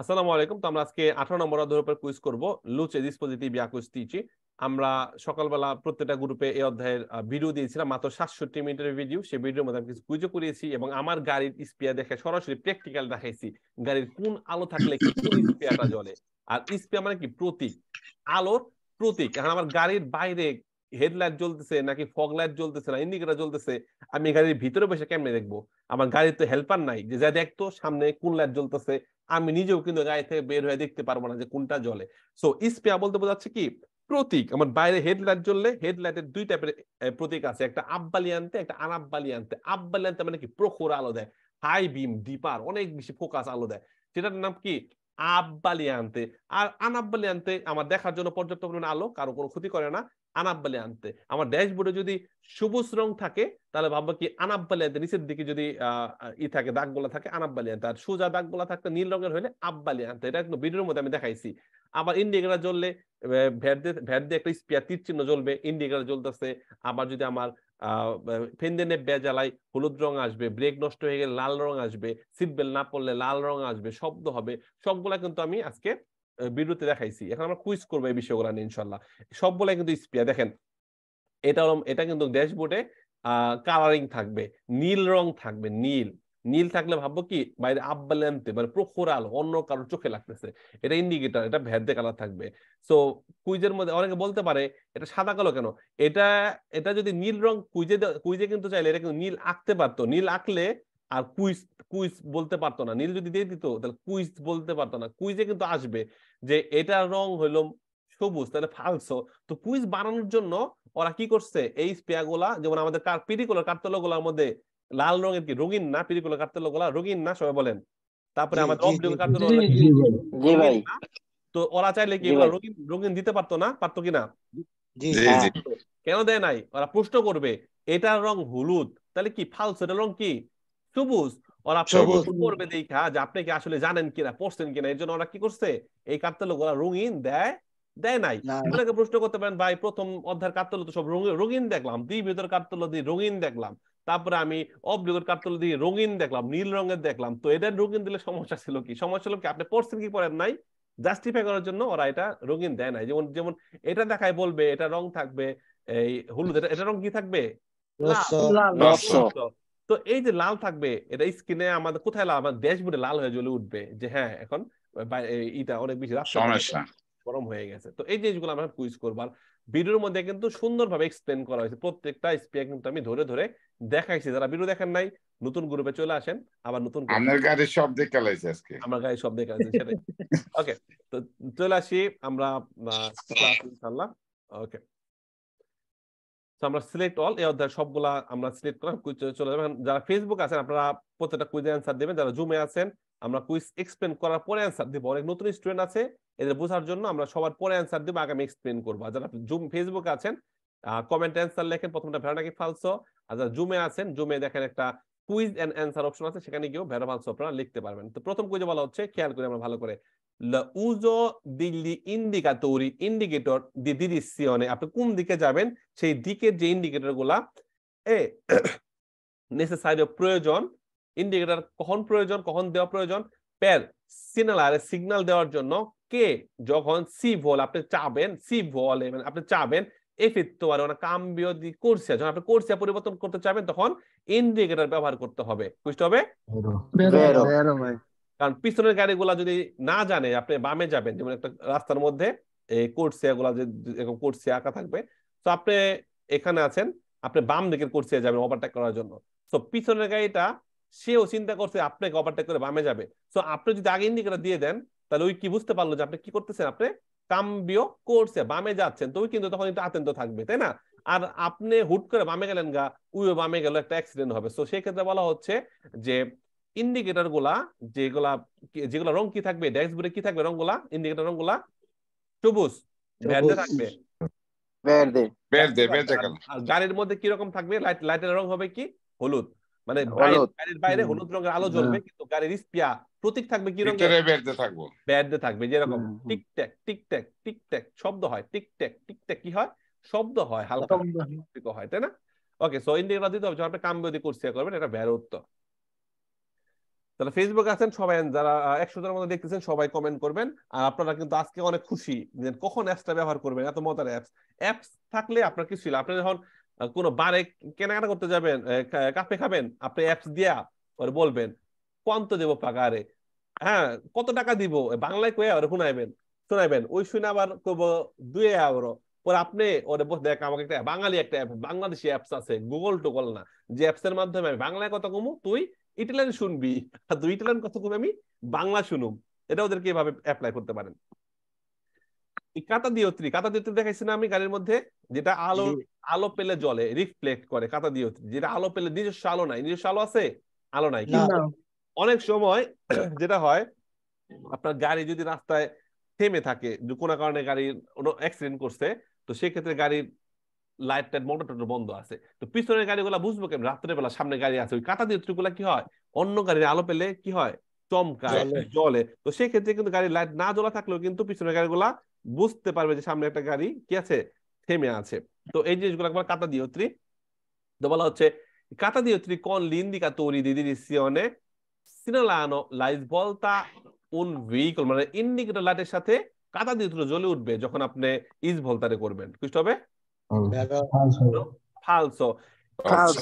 আসসালামু আলাইকুম তো আমরা আজকে আঠারো নম্বর অধ্যায়ের উপর কুইজ করবো লুচে ডিসপোজিটিভ দিয়েছি আমরা সকালবেলা প্রত্যেকটা গ্রুপে এই অধ্যায়ের ভিডিও দিয়েছিলাম মাত্র সাতষট্টি মিনিটের ভিডিও সেই ভিডিওর মধ্যে আমি কিছু কুইজও করিয়েছি এবং আমার গাড়ির স্পিয়া দেখে সরাসরি প্র্যাকটিক্যাল দেখাইছি গাড়ির কোন আলো থাকলে কোন স্পিয়াটা জ্বলে আর স্পিয়া মানে কি প্রতীক আলোর প্রতীক এখন আমার গাড়ির বাইরে হেডলাইট জ্বলতেছে নাকি ফগ লাইট জ্বলতেছে না ইন্ডিকেটার জ্বলতেছে আমি গাড়ির ভিতরে বসে কেমনে দেখবো আমার গাড়ির তো হেল্পার নাই যে যা দেখতো সামনে কোন লাইট জ্বলতেছে আমি নিজেও কিন্তু গায়ে থেকে বের হয়ে দেখতে পারবো না যে কোনটা জলে সো ইস্পেয়া বলতে বোঝাচ্ছে কি প্রতীক আমার বাইরে হেডলাইট জ্বললে হেডলাইটের দুই টাইপের প্রতীক আছে একটা আব্বালি আনতে একটা আনাব্বালি আনতে আব্বালি আনতে মানে কি প্রখর আলো দেয় হাই বিম ডিপার অনেক বেশি ফোকাস আলো দেয় সেটার নাম কি আব্বালি আনতে আর আনাব্বালি আনতে আমার দেখার জন্য পর্যাপ্ত পরিমাণ আলো কারো কোনো ক্ষতি করে না আনাব আনাব্বালে আনতে আমার ড্যাশবোর্ডে যদি সবুজ রং থাকে তাহলে ভাববো কি আনাব বালি আনতে নিচের দিকে যদি ই থাকে দাগগুলা থাকে আনাব বালি আনতে আর সোজা দাগগুলা থাকতে নীল রঙের হলে আব্বালে আনতে এটা একটু ভিডিওর মধ্যে আমি দেখাইছি আবার ইন্ডিকেটার জ্বললে ভ্যাট দিয়ে ভ্যাট দিয়ে একটা স্পিয়ার তীর চিহ্ন জ্বলবে ইন্ডিকেটার জ্বলতেছে আবার যদি আমার ফেনদেনে বেজালাই হলুদ রং আসবে ব্রেক নষ্ট হয়ে গেলে লাল রং আসবে সিট বেল্ট না পড়লে লাল রং আসবে শব্দ হবে সবগুলা কিন্তু আমি আজকে বিরুদ্ধে দেখাইছি এখন আমরা কুইজ করবো এই বিষয়গুলো নিয়ে ইনশাল্লাহ সবগুলো কিন্তু স্পিয়া দেখেন এটা এটা কিন্তু ড্যাশবোর্ডে কালারিং থাকবে নীল রং থাকবে নীল নীল থাকলে ভাববো কি বাইরে আব্বা মানে প্রখর আলো অন্য কারোর চোখে লাগতেছে এটা ইন্ডিকেটার এটা ভেদে কালার থাকবে সো কুইজের মধ্যে অনেকে বলতে পারে এটা সাদা কালো কেন এটা এটা যদি নীল রং কুইজে কুইজে কিন্তু চাইলে এটা কিন্তু নীল আঁকতে পারতো নীল আঁকলে আর কুইজ কুইজ বলতে পারতো না নীল যদি দিয়ে দিত তাহলে কুইজ বলতে পারতো না কুইজে কিন্তু আসবে যে এটার রং হইল সবুজ তাহলে ফালসো তো কুইজ বানানোর জন্য ওরা কি করছে এই স্পেয়াগুলা যেমন আমাদের কার পিরিকুলার কার্তলগুলার মধ্যে লাল রঙের কি রঙিন না পিরিকুলার কার্তলগুলা রঙিন না সবাই বলেন তারপরে আমাদের অপটিক্যাল কার্তলগুলা কি তো ওরা চাইলে কি এগুলো রঙিন রঙিন দিতে পারতো না পারতো কি না হ্যাঁ। কেন দেয় নাই ওরা প্রশ্ন করবে এটার রং হলুদ তাহলে কি ফালস এটার রং কি সবুজ ওরা করবে দেখা যে আপনি কি আসলে জানেন কিনা পড়ছেন কিনা এর জন্য ওরা কি করছে এই রঙিন দেয় দেয় নাই আপনাকে প্রশ্ন করতে পারেন ভাই প্রথম অধ্যায়ের তো সব রঙিন দেখলাম দুই দিয়ে রঙিন দেখলাম তারপরে আমি অবলিগের কার্তালো দিয়ে রঙিন দেখলাম নীল রঙের দেখলাম তো এটা রঙিন দিলে সমস্যা ছিল কি সমস্যা ছিল কি আপনি পড়ছেন কি পড়েন নাই জাস্টিফাই করার জন্য ওরা এটা রঙিন দেয় নাই যেমন যেমন এটা দেখায় বলবে এটা রং থাকবে এই হলুদ এটা রং কি থাকবে তো এই যে লাল থাকবে এটা স্কিনে আমাদের কোথায় লাল আমার ড্যাশবোর্ডে লাল হয়ে জ্বলে উঠবে যে হ্যাঁ এখন ইটা অনেক বেশি সমস্যা গরম হয়ে গেছে তো এই জিনিসগুলো আমরা কুইজ করবার ভিডিওর মধ্যে কিন্তু সুন্দরভাবে এক্সপ্লেন করা হয়েছে প্রত্যেকটা স্পেয়ার কিন্তু আমি ধরে ধরে দেখাইছি যারা ভিডিও দেখেন নাই নতুন গ্রুপে চলে আসেন আবার নতুন আপনার গাড়ির সব দেখে আজকে আমার গাড়ি সব দেখে সেটাই ওকে তো চলে আসি আমরা ইনশাআল্লাহ ওকে তো আমরা সিলেক্ট অল এই অধ্যায় সবগুলা আমরা সিলেক্ট করলাম চলে যাবেন যারা ফেসবুক আছেন আপনারা প্রত্যেকটা কুইজে অ্যান্সার দেবেন যারা জুমে আছেন আমরা কুইজ এক্সপ্লেন করার পরে অ্যান্সার দেবো অনেক নতুন স্টুডেন্ট আছে এদের বোঝার জন্য আমরা সবার পরে অ্যান্সার দেবো আগামী এক্সপ্লেন করবো যারা জুম ফেসবুক আছেন কমেন্ট অ্যান্সার লেখেন প্রথমটা ভেড়া নাকি ফালসো আর যারা জুমে আছেন জুমে দেখেন একটা কুইজ অ্যান্ড অ্যান্সার অপশন আছে সেখানে গিয়েও ভেড়া ফালসো আপনারা লিখতে পারবেন তো প্রথম কুইজে বলা হচ্ছে খেয়াল করে আমরা ভালো করে উজো দিল্লি ইন্ডিকাতরি ইন্ডিকেটর দি দিদিসিয়নে আপনি কোন দিকে যাবেন সেই দিকের যে ইন্ডিকেটর গুলা এ নেসেসারি প্রয়োজন ইন্ডিকেটর কখন প্রয়োজন কখন দেওয়া প্রয়োজন পের সিগনাল আর সিগনাল দেওয়ার জন্য কে যখন সি ভোল আপনি চাবেন সি ভোল মানে আপনি চাবেন এফিত্ব আর মানে কাম্বিও দি কোর্সিয়া যখন আপনি কোর্সিয়া পরিবর্তন করতে চাবেন তখন ইন্ডিকেটর ব্যবহার করতে হবে বুঝতে হবে কারণ পিছনের গাড়িগুলা যদি না জানে আপনি বামে যাবেন যেমন একটা রাস্তার মধ্যে এই কোর্সিয়া গুলা যে এরকম কোর্সিয়া আঁকা থাকবে তো আপনি এখানে আছেন আপনি বাম দিকের কোর্সিয়া যাবেন ওভারটেক করার জন্য তো পিছনের গাড়িটা সেও চিন্তা করছে আপনাকে ওভারটেক করে বামে যাবে তো আপনি যদি আগে ইন্ডিকেটার দিয়ে দেন তাহলে ওই কি বুঝতে পারলো যে আপনি কি করতেছেন আপনি কাম্বিও কোর্সে বামে যাচ্ছেন তো কিন্তু তখন একটু আতন্ত থাকবে তাই না আর আপনি হুট করে বামে গেলেন গা উইও বামে গেল একটা অ্যাক্সিডেন্ট হবে তো সেই ক্ষেত্রে বলা হচ্ছে যে ইন্ডিকেটর গুলা যেগুলা যেগুলা রং কি থাকবে ড্যাশবোর্ডে কি থাকবে রং গুলা ইন্ডিকেটর রং গুলা সবুজ ভেরদে থাকবে ভেরদে ভেরদে ভেরদে আর গাড়ির মধ্যে কি রকম থাকবে লাইট লাইটের রং হবে কি হলুদ মানে গাড়ির বাইরে হলুদ রঙের আলো জ্বলবে কিন্তু গাড়ির স্পিয়া প্রতীক থাকবে কি রঙের ভেরদে থাকবে ভেরদে থাকবে যেরকম tick tack tick tack tick tack শব্দ হয় টিক ট্যাক টিক ট্যাক কি হয় শব্দ হয় হালকা হয় তাই না ওকে সো ইন্ডিকেটর দিতে হবে যখন আপনি কাম করছি করবেন এটা ভের উত্তর তাহলে ফেসবুক আছেন সবাই যারা একশো জনের মধ্যে দেখতেছেন সবাই কমেন্ট করবেন আর আপনারা কিন্তু আজকে অনেক খুশি যে কখন অ্যাপসটা ব্যবহার করবেন এত মজার অ্যাপস অ্যাপস থাকলে আপনার কি ছিল আপনি যখন কোনো বারে কেনাকাটা করতে যাবেন কাপে খাবেন আপনি অ্যাপস দিয়া ওরে বলবেন কত দেব পাকারে হ্যাঁ কত টাকা দিব বাংলায় কয়ে ওরে শুনাইবেন শুনাইবেন ওই শুনে আবার কব দুই আবারও পরে আপনি ওরে বস দেখ আমাকে একটা বাঙালি একটা অ্যাপ বাংলাদেশি অ্যাপস আছে গুগল টুগল না যে অ্যাপসের মাধ্যমে আমি বাংলায় কথা কমু তুই ইটালিয়ান শুনবি আর দুই ইটালিয়ান কথা কমে আমি বাংলা শুনুম এটা ওদেরকে এভাবে অ্যাপ্লাই করতে পারেন কাতা কাতা দেখাইছি না আমি মধ্যে যেটা আলো আলো পেলে জলে রিফ্লেক্ট করে কাতা দিয়ত্রী যেটা আলো পেলে নিজস্ব আলো নাই নিজস্ব আলো আছে আলো নাই অনেক সময় যেটা হয় আপনার গাড়ি যদি রাস্তায় থেমে থাকে কোনো কারণে গাড়ির অ্যাক্সিডেন্ট করছে তো সেক্ষেত্রে গাড়ির লাইট টাইট মোটর টোটর বন্ধ আছে তো পিছনের গাড়িগুলো বুঝবো কেমন রাত্রে বেলা সামনে গাড়ি আছে ওই কাটা দিয়ে ত্রিগুলা কি হয় অন্য গাড়ির আলো পেলে কি হয় জলে তো সেক্ষেত্রে কিন্তু গাড়ির লাইট না জ্বলা থাকলেও কিন্তু পিছনের গাড়িগুলা বুঝতে পারবে যে সামনে একটা গাড়ি কি আছে থেমে আছে তো এই জিনিসগুলো একবার কাতা দিয়ত্রী তো বলা হচ্ছে লিন্দিকা তৈরি দিদির সিয়নে সিনালানো লাইজ বলতা উন ভেহিকল মানে ইন্ডিকেটর লাইটের সাথে কাতা দিয়ে জ্বলে উঠবে যখন আপনি ইজ ভলতারে করবেন বুঝতে হবে falso. কাজ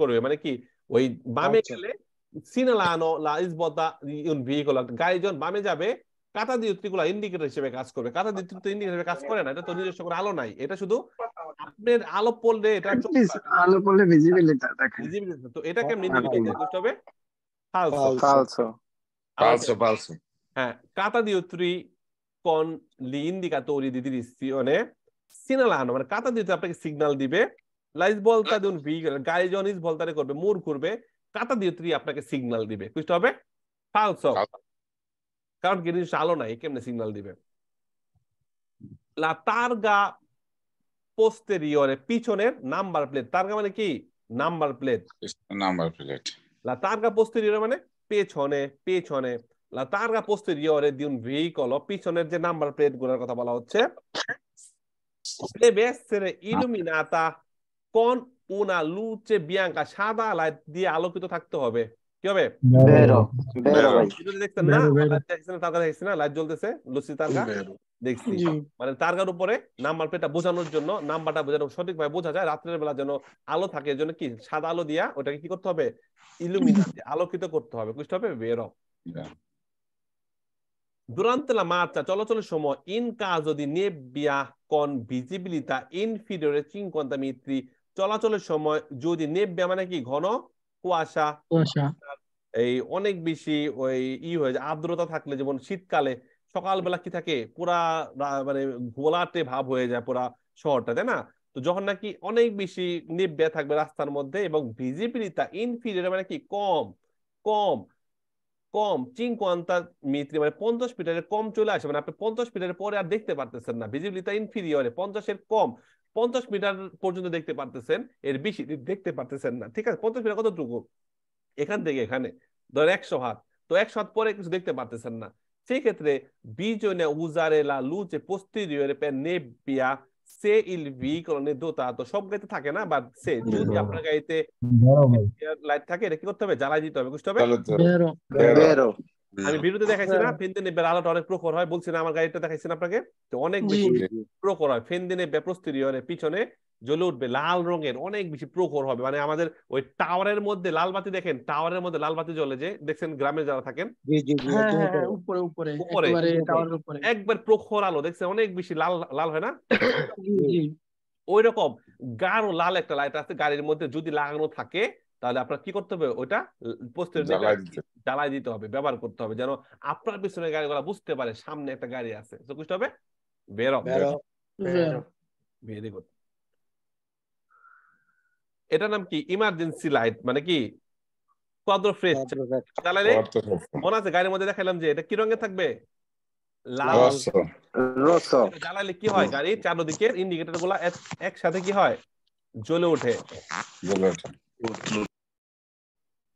করবে মানে কি ওই বামে গেলে সিনালানো যাবে কাতা দিয়ে উত্তরিগুলো ইন্ডিকেটর হিসেবে কাজ করবে কাতা দিয়ে উত্তরি ইন্ডিকেটর হিসেবে কাজ করে না এটা তো নিজস্ব কোনো আলো নাই এটা শুধু আপনার আলো পড়লে এটা আলো পড়লে ভিজিবিলিটি দেখে ভিজিবিলিটি তো এটাকে হবে ফালসো ফালসো ফালসো ফালসো di con gli indicatori di direzione segnalano মানে কাঁটা দিতে আপনাকে সিগনাল দিবে লাইস বলটা দেখুন ভি গাড়ি যখন ইস করবে মোড় করবে কাঁটা দিয়ে ত্রি আপনাকে সিগনাল দিবে বুঝতে হবে ফালস কারণ কি জিনিস আলো নাই কেমনে সিগনাল দিবে লা তারগা পোস্টেরিয়রে পিছনের নাম্বার প্লেট তারগা মানে কি নাম্বার প্লেট নাম্বার প্লেট লা তারগা পোস্টেরিয়রে মানে পেছনে পেছনে la targa posteriore di পিছনের যে নাম্বার প্লেট গুলার কথা বলা হচ্ছে deve essere সাদা লাইট দিয়ে আলোকিত থাকতে হবে কি হবে না দেখছেন না লাইট জ্বলতেছে লুচি দেখছি মানে তারকার উপরে নাম্বার প্লেটটা বোঝানোর জন্য নাম্বারটা বোঝানো সঠিকভাবে বোঝা যায় রাত্রের বেলা যেন আলো থাকে এজন্য কি সাদা আলো দিয়া ওটাকে কি করতে হবে ইলুমিনাতে আলোকিত করতে হবে বুঝতে হবে বেরো দুরান্ত la চলাচলের সময় ইন in caso di nebbia con visibilità inferiore 50 মিত্রি চলাচলের সময় যদি নেবিয়া মানে কি ঘন কুয়াশা এই অনেক বেশি ওই ই হয়ে যায় আর্দ্রতা থাকলে যেমন শীতকালে সকালবেলা কি থাকে পুরা মানে ঘোলাটে ভাব হয়ে যায় পুরা শহরটা তাই না তো যখন নাকি অনেক বেশি নেবিয়া থাকবে রাস্তার মধ্যে এবং ভিজিবিলিতা ইনফিরিয়ার মানে কি কম কম কম চিং কোয়ান্তার মিত্রি মানে পঞ্চাশ মিটারের কম চলে আসে মানে আপনি পঞ্চাশ মিটারের পরে আর দেখতে পারতেছেন না ভিজিবিলিটা ইনফিরিয়রে পঞ্চাশের কম পঞ্চাশ মিটার পর্যন্ত দেখতে পারতেছেন এর বেশি দেখতে পারতেছেন না ঠিক আছে পঞ্চাশ মিটার কতটুকু এখান থেকে এখানে ধর একশো হাত তো একশো হাত পরে কিছু দেখতে পারতেছেন না সেই ক্ষেত্রে বিজনে উজারেলা লুচে পোস্তিরিয়রে নেপিয়া সে ইল বি কলনে মানে দোতা তো সব গাড়িতে থাকে না বাট সে যদি আপনার গাড়িতে লাইট থাকে এটা কি করতে হবে জ্বালাই দিতে হবে বুঝতে হবে আমি ভিডিওতে দেখাইছি আচ্ছা। না ফেন দিনে আলোটা অনেক প্রখর হয় বলছি না আমার গাড়িটা দেখাইছি না আপনাকে তো অনেক বেশি প্রখর হয় ফেনদিনে প্রস্তিরিয়রে পিছনে জ্বলে উঠবে লাল রঙের অনেক বেশি প্রখর হবে মানে আমাদের ওই টাওয়ারের মধ্যে লাল বাতি দেখেন টাওয়ারের মধ্যে লাল বাতি জ্বলে যে দেখছেন গ্রামে যারা থাকেন হ্যাঁ, হ্যাঁ, উপরে উপরে একবার প্রখর আলো দেখছেন অনেক বেশি লাল লাল হয় না ওই রকম গাঢ় লাল একটা লাইট আছে গাড়ির মধ্যে যদি লাগানো থাকে তাহলে আপনার কি করতে হবে ওটা পোস্টের জ্বালাই দিতে হবে ব্যবহার করতে হবে যেন আপনার পিছনে গাড়িগুলা বুঝতে পারে সামনে একটা গাড়ি আছে তো বুঝতে হবে বেরো ভেরি গুড এটার নাম কি ইমার্জেন্সি লাইট মানে কি মনে আছে গাড়ির মধ্যে দেখালাম যে এটা কি রঙের থাকবে লাল জ্বালালে কি হয় গাড়ি চারদিকের ইন্ডিকেটর গুলা একসাথে কি হয় জ্বলে ওঠে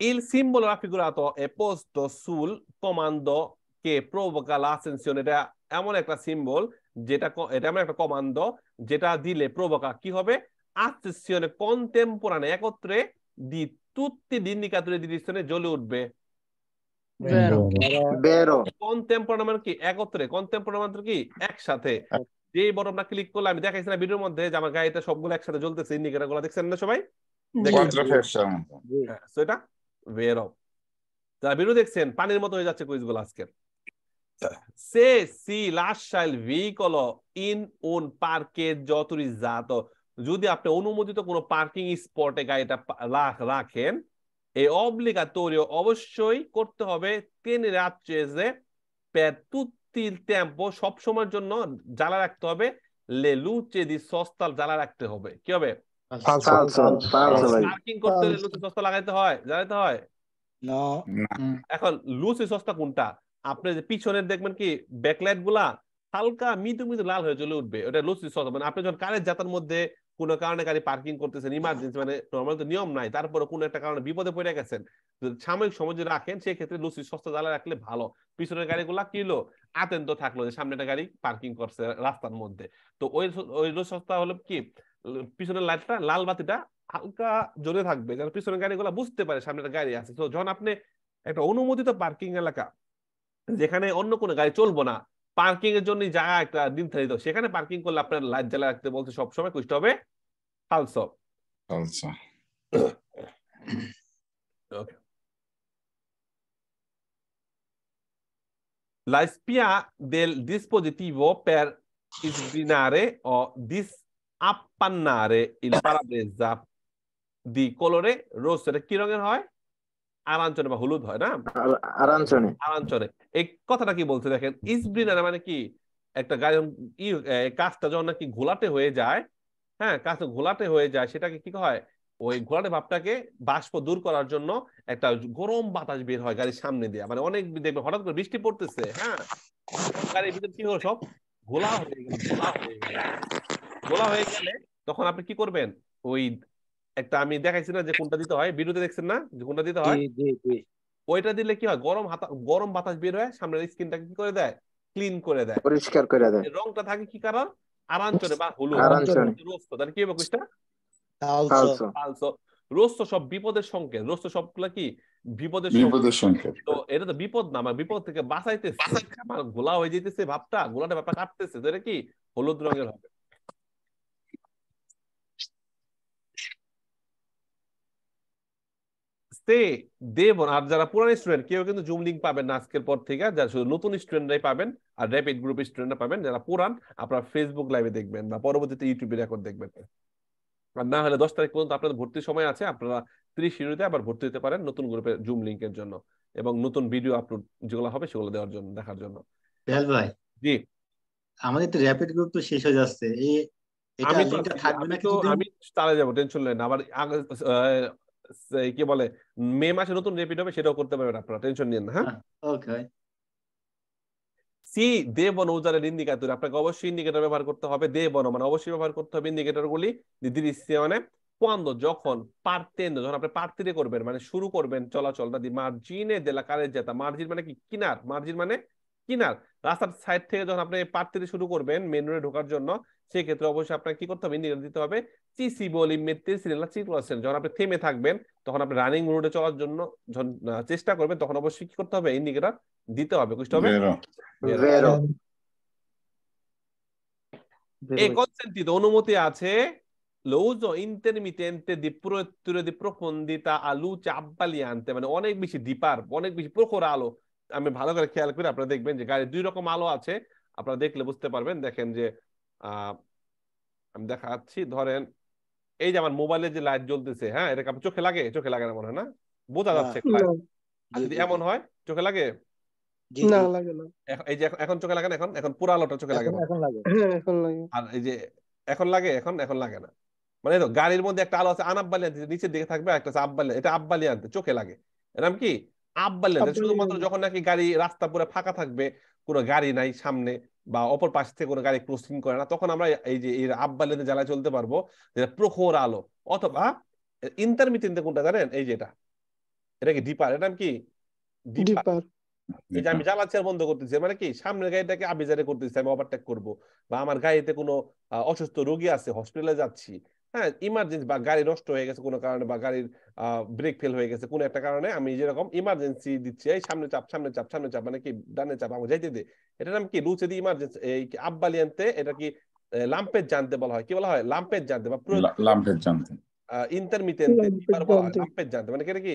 Il simbolo raffigurato è posto sul comando che provoca l'ascensione এটা এমন একটা সিম্বল যেটা এটা এমন একটা কমান্ড যেটা দিলে প্রবোকা কি হবে আসcensione contemporanea একত্রে di tutti gli indicatori di direzione জ্বলে urbe. vero vero contemporanea মানে কি একত্রে contemporanea মানে কি একসাথে যেই বটনটা ক্লিক করলে আমি দেখাইছিলাম ভিডিওর মধ্যে যে আমার গাড়িতে সবগুলো একসাথে জ্বলতেছে ইন্ডিকেটর গুলো দেখছেন না সবাই দেখেন এটা ওয়ের অফ দেখছেন পানির মতো হয়ে যাচ্ছে কুইজগুলো আজকের সে সি লাস্ট শাইল ভেহিকল ইন ওন পার্কে যদি আপনি অনুমোদিত কোন পার্কিং স্পটে গাড়িটা রাখেন এই অবলিকা তৈরি অবশ্যই করতে হবে তিন রাত যে পেতুতিল টেম্পো সবসময়ের জন্য জ্বালা রাখতে হবে লেলু দি সস্তাল জ্বালা রাখতে হবে কি হবে সস্তা কোনটা আপনি দেখবেন গুলা হালকা লাল হয়ে উঠবে মানে কোনো কারণে গাড়ি পার্কিং করতেছেন মানে তো নিয়ম নাই তারপরে কোনো একটা কারণে বিপদে পড়ে গেছেন যদি সাময়িক সময় যদি রাখেন সেক্ষেত্রে লুসি সস্তা জ্বালা রাখলে ভালো পিছনের গুলা কিলো আতেন থাকলো যে সামনে একটা গাড়ি পার্কিং করছে রাস্তার মধ্যে তো ওই ওই সস্তা হলো কি পিছনের লাইটটা লাল বাতিটা হালকা জোরে থাকবে যেন পিছনের গাড়িগুলো বুঝতে পারে সামনে একটা গাড়ি আছে তো যখন আপনি একটা অনুমোদিত পার্কিং এলাকা যেখানে অন্য কোনো গাড়ি চলবো না পার্কিং এর জন্য যা একটা দিন নির্ধারিত সেখানে পার্কিং করলে আপনার লাইট জ্বালা রাখতে বলতে সবসময় কুষ্ট হবে হালস La spia del dispositivo ইস sbrinare ও ডিস appannare il parabrezza di colore rosso এটা কি রঙের হয় আরাঞ্চনে বা হলুদ হয় না আরাঞ্চনে আরাঞ্চনে এই কথাটা কি বলছে দেখেন ইসব্রিনার মানে কি একটা গায়ন ই কাজটা যখন নাকি ঘোলাটে হয়ে যায় হ্যাঁ কাজটা ঘোলাটে হয়ে যায় সেটাকে কি হয় ওই ঘোলাটে ভাবটাকে বাষ্প দূর করার জন্য একটা গরম বাতাস বের হয় গাড়ির সামনে দিয়ে মানে অনেক দেখবে হঠাৎ করে বৃষ্টি পড়তেছে হ্যাঁ গাড়ির ভিতরে কি হলো সব ঘোলা হয়ে গেল ঘোলা হয়ে গেল বলা হয়ে গেলে তখন আপনি কি করবেন ওই একটা আমি দেখাইছি না যে কোনটা দিতে হয় বিরুদ্ধে দেখছেন না যে কোনটা দিতে হয় ওইটা দিলে কি হয় গরম গরম বাতাস বের হয় সামনের স্কিনটাকে কি করে দেয় ক্লিন করে দেয় পরিষ্কার করে দেয় রংটা থাকে কি কারণ আরাঞ্চনে বা হলুদ রোস্ত তাহলে কি হবে কুইসটা রোস্ত সব বিপদের সংকেত রোস্ত কি বিপদের সংকেত তো এটা তো বিপদ না আমার বিপদ থেকে বাঁচাইতেছে আমার গোলা হয়ে যেতেছে ভাবটা গোলাটা ব্যাপার কাটতেছে এটা কি হলুদ রঙের হবে স্টে দেবন আর যারা পুরানো স্টুডেন্ট কেউ কিন্তু জুম লিঙ্ক পাবেন না আজকের পর থেকে যারা শুধু নতুন স্টুডেন্টরাই পাবেন আর র্যাপিড গ্রুপ স্টুডেন্টরা পাবেন যারা পুরান আপনারা ফেসবুক লাইভে দেখবেন বা পরবর্তীতে ইউটিউবে রেকর্ড দেখবেন আর না হলে দশ তারিখ পর্যন্ত আপনাদের ভর্তির সময় আছে আপনারা ত্রিশ ইউনিটে আবার ভর্তি হতে পারেন নতুন গ্রুপের জুম লিঙ্কের জন্য এবং নতুন ভিডিও আপলোড যেগুলো হবে সেগুলো দেওয়ার জন্য দেখার জন্য ভাই জি আমাদের তো র্যাপিড গ্রুপ তো শেষ হয়ে যাচ্ছে এই আমি আমি তো আমি চালিয়ে যাবো টেনশন নেই আবার কি বলে মে মাসে নতুন রেপিড হবে সেটাও করতে পারবেন আপনারা টেনশন নিন না হ্যাঁ ওকে হ্যাঁ, সি দেব নৌজারে ইন্ডিকেটর আপনাকে অবশ্যই ইন্ডিকেটর ব্যবহার করতে হবে দে বন মানে অবশ্যই ব্যবহার করতে হবে ইন্ডিকেটর গুলি মানে কোয়ান্দ যখন পারতেন যখন আপনি পার্তিরে করবেন মানে শুরু করবেন চলাচল দাদি মার্জিনে দেলা কারের জেতা মার্জিন মানে কি কিনার মার্জিন মানে কিনার রাস্তার সাইড থেকে যখন আপনি পাড়তে শুরু করবেন মেন রোডে ঢোকার জন্য সেক্ষেত্রে অবশ্যই আপনাকে কি করতে হবে ইন্ডিকেটার দিতে হবে চিসি বলি মেট্রি সিরিয়াল চিকুলাসেন যখন আপনি থেমে থাকবেন তখন আপনি রানিং রোডে চলার জন্য চেষ্টা করবেন তখন অবশ্যই কি করতে হবে ইন্ডিকেটার দিতে হবে বুঝতে হবে e consentito অনুমতি আছে লৌজ ইন্টারমিটেন্টে দি প্রত্যুরে দি প্রফন্দিতা আলু চাব্বালিয়ান্তে মানে অনেক বেশি দীপার অনেক বেশি প্রখর আলো আমি ভালো করে খেয়াল করে আপনারা দেখবেন যে গাড়ি দুই রকম আলো আছে আপনারা দেখলে বুঝতে পারবেন দেখেন যে আমি দেখাচ্ছি ধরেন এই যে আমার মোবাইলে যে লাইট জ্বলতেছে হ্যাঁ এটাকে আপনি চোখে লাগে চোখে লাগে না মনে হয় না বোঝা যাচ্ছে যদি এমন হয় চোখে লাগে এই যে এখন চোখে লাগে না এখন এখন পুরো আলোটা চোখে হ্যাঁ, লাগে আর এই যে এখন লাগে এখন এখন লাগে না মানে গাড়ির মধ্যে একটা আলো আছে আনাব্বালিয়ান নিচের দিকে থাকবে একটা আছে আব্বালিয়ান এটা আব্বালিয়ান চোখে লাগে এরকম কি আপ শুধুমাত্র যখন নাকি গাড়ি রাস্তা পুরো ফাঁকা থাকবে কোনো গাড়ি নাই সামনে বা অপর পাশ থেকে কোনো গাড়ি ক্রসিং করে না তখন আমরা এই যে এই আব্বা জ্বালায় চলতে পারবো যেটা প্রখর আলো অথবা ইন্টারমিডিয়েট কোনটা জানেন এই যে এটা কি ডিপার এটা কি ডিপার এই যে আমি জ্বালাচ্ছি আর বন্ধ করতেছি মানে কি সামনের গাড়িটাকে আবিজারে করতেছি আমি ওভারটেক করবো বা আমার গাড়িতে কোনো অসুস্থ রোগী আছে হসপিটালে যাচ্ছি হ্যাঁ ইমার্জেন্সি বা গাড়ি নষ্ট হয়ে গেছে কোনো কারণে বা গাড়ির ব্রেক ফেল হয়ে গেছে কোনো একটা কারণে আমি যেরকম ইমার্জেন্সি দিচ্ছি এই সামনে চাপ সামনে চাপ সামনে চাপ মানে কি ডানে চাপ আমাকে যাইতে দে এটা নাম কি রুচে দি ইমার্জেন্সি এই আব্বালিয়ানতে এটা কি লাম্পেজ জানতে বলা হয় কি বলা হয় লাম্পেজ জানতে বা লাম্পেজ জানতে ইন্টারমিটেন্টে লাম্পেজ জানতে মানে কি কি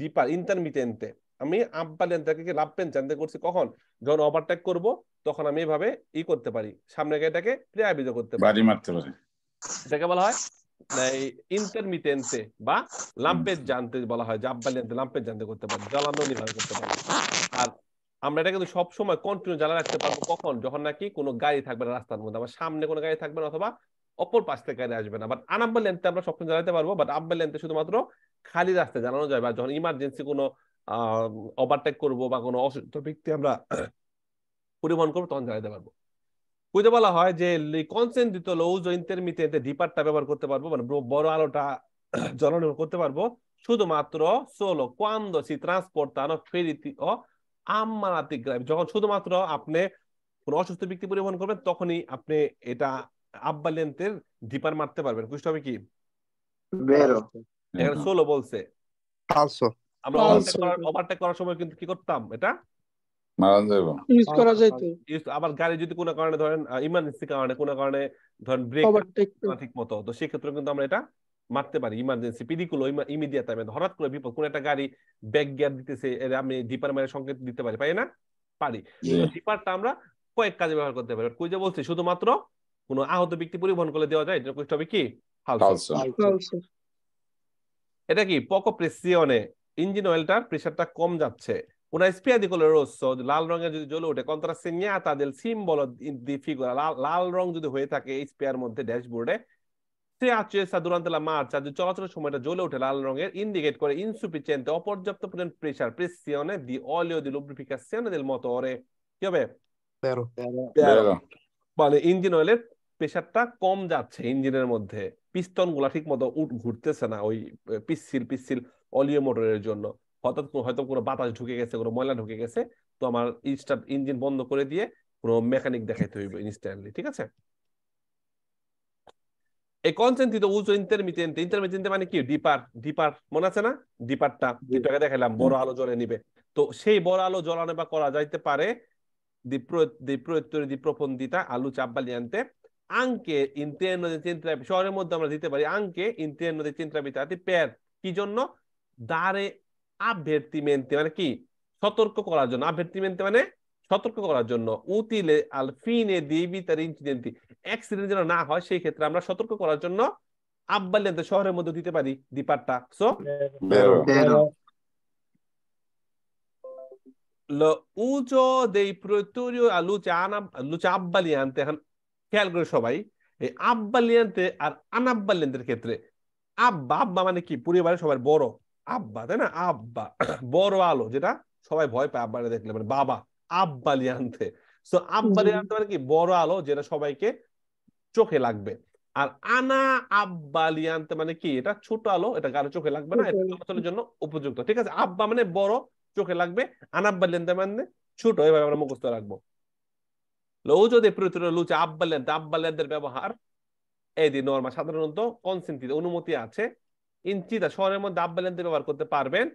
ডিপার ইন্টারমিটেন্টে আমি আব্বালিয়ানটাকে কি লাম্পেজ জানতে করছি কখন যখন ওভারটেক করব তখন আমি এভাবে ই করতে পারি সামনে গাড়িটাকে প্রায় করতে পারি বাড়ি মারতে পারি এটাকে বলা হয় ইন্টারমিটেন্সে বা জানতে বলা হয় জানতে জানতে করতে জ্বালানো নির্ভর করতে আর আমরা এটা কিন্তু সবসময় কন্টিনিউ জ্বালা রাখতে পারবো কখন যখন নাকি কোনো গাড়ি থাকবে না রাস্তার মধ্যে আমার সামনে কোনো গাড়ি থাকবে না অথবা অপর পাশ থেকে গাড়ি আসবে না বাট আনাব্বার লেন্থে আমরা সবসময় জ্বালাতে পারবো বাট আব্বার লেন্থে শুধুমাত্র খালি রাস্তায় জ্বালানো যায় বা যখন ইমার্জেন্সি কোনো ওভারটেক করবো বা কোনো অসুস্থ ব্যক্তি আমরা পরিবহন করবো তখন জ্বালাতে পারবো বুঝে বলা হয় যে কনসেন্ট দিত লৌজ ও ইন্টারমিটেন্টে ডিপারটা ব্যবহার করতে পারবো মানে বড় আলোটা জ্বলানো করতে পারবো শুধুমাত্র সোলো কোয়ান্দি ট্রান্সপোর্ট ট্রান্সপোর্টানো ফেরিতি ও আমানাতিক গ্রাম যখন শুধুমাত্র আপনি কোন অসুস্থ ব্যক্তি পরিবহন করবেন তখনই আপনি এটা আব্বালেন্তের ডিপার মারতে পারবেন বুঝতে হবে কি সোলো বলছে আমরা ওভারটেক করার সময় কিন্তু কি করতাম এটা আবার গাড়ি যদি কোনো কারণে ধরেন ইমার্জেন্সি কারণে কারণে ঠিক মতো তো সেক্ষেত্রে কিন্তু আমরা এটা মারতে পারি ইমার্জেন্সি একটা গাড়ি ব্যাক গিয়ার দিতেছে আমি ডিপার মেরে সংকেত দিতে পারি পাই না পারি ডিপারটা আমরা কয়েক কাজে ব্যবহার করতে পারি যে বলছি শুধুমাত্র কোনো আহত ব্যক্তি পরিবহন করে দেওয়া যায় এটা হবে কি এটা কি পকো প্রেসিয়নে ইঞ্জিন অয়েলটার প্রেসারটা কম যাচ্ছে una spia di colore rosso লাল রঙের যদি জ্বলে ওঠে কন্ত্রা সিনিয়াতা del simbolo di figura লাল রং যদি হয়ে থাকে এই স্পিয়ার মধ্যে ড্যাশবোর্ডে সে আচুয়েসা দুরান্তে লা মার্চ আর চলাচলের সময়টা জ্বলে ওঠে লাল রঙের ইন্ডিকেট করে ইনসুফিসিয়েন্টে অপর্যাপ্ত পরিমাণ প্রেসার প্রেসিয়নে দি অলিও দি লুব্রিফিকাসিয়নে del motore কি হবে মানে ইঞ্জিন অয়েলের প্রেসারটা কম যাচ্ছে ইঞ্জিনের মধ্যে পিস্তন গুলা ঠিক মতো ঘুরতেছে না ওই পিসিল পিসিল অলিও মোটরের জন্য হঠাৎ হয়তো কোনো বাতাস ঢুকে গেছে কোনো ময়লা ঢুকে গেছে তো আমার স্টার্ট ইঞ্জিন বন্ধ করে দিয়ে কোনো মেকানিক দেখাইতে হইবে ইনস্ট্যান্টলি ঠিক আছে এই মানে কি ডিপার ডিপার মনে আছে না ডিপারটা দেখাইলাম বড় আলো জ্বলে নিবে তো সেই বড় আলো জ্বলানো বা করা যাইতে পারে আলু চাপবালি আনতে আঙ্কে ইন্টেন্ন চিন্তা শহরের মধ্যে আমরা দিতে পারি আঙ্কে চিন্তা চিন্তাবিতাতে প্যার কি জন্য দাঁড়ে আভ্যের্তিমেন্তি মানে কি সতর্ক করার জন্য মানে সতর্ক করার জন্য উতিলে আল ফিনে তার অ্যাক্সিডেন্ট যেন না হয় সেই ক্ষেত্রে আমরা সতর্ক করার জন্য শহরের মধ্যে দিতে পারি দিপারটা সো দেই আনা এখন খেয়াল করে সবাই এই আব্বালিয়ান্তে আর আনাব্বালিয়ান্তের ক্ষেত্রে আব্বা আব্বা মানে কি পরিবারের সবার বড় আব্বা তাই না আব্বা বড় আলো যেটা সবাই ভয় পায় আব্বা দেখলে মানে বাবা আব্বালি আনতে সো আব্বালি আনতে মানে কি বড় আলো যেটা সবাইকে চোখে লাগবে আর আনা আব্বালি আনতে মানে কি এটা ছোট আলো এটা কারো চোখে লাগবে না এটা চলাচলের জন্য উপযুক্ত ঠিক আছে আব্বা মানে বড় চোখে লাগবে আনাব্বালি আনতে মানে ছোট এভাবে আমরা মুখস্ত রাখবো লৌ যদি প্রতিরোধ লুচে আব্বাল্যান্ড আব্বাল্যান্ডের ব্যবহার এই দিন নর্মাল সাধারণত কনসেন্টিতে অনুমতি আছে ইনচিতা শহরের মধ্যে আব্বালেন্তে ব্যবহার করতে পারবেন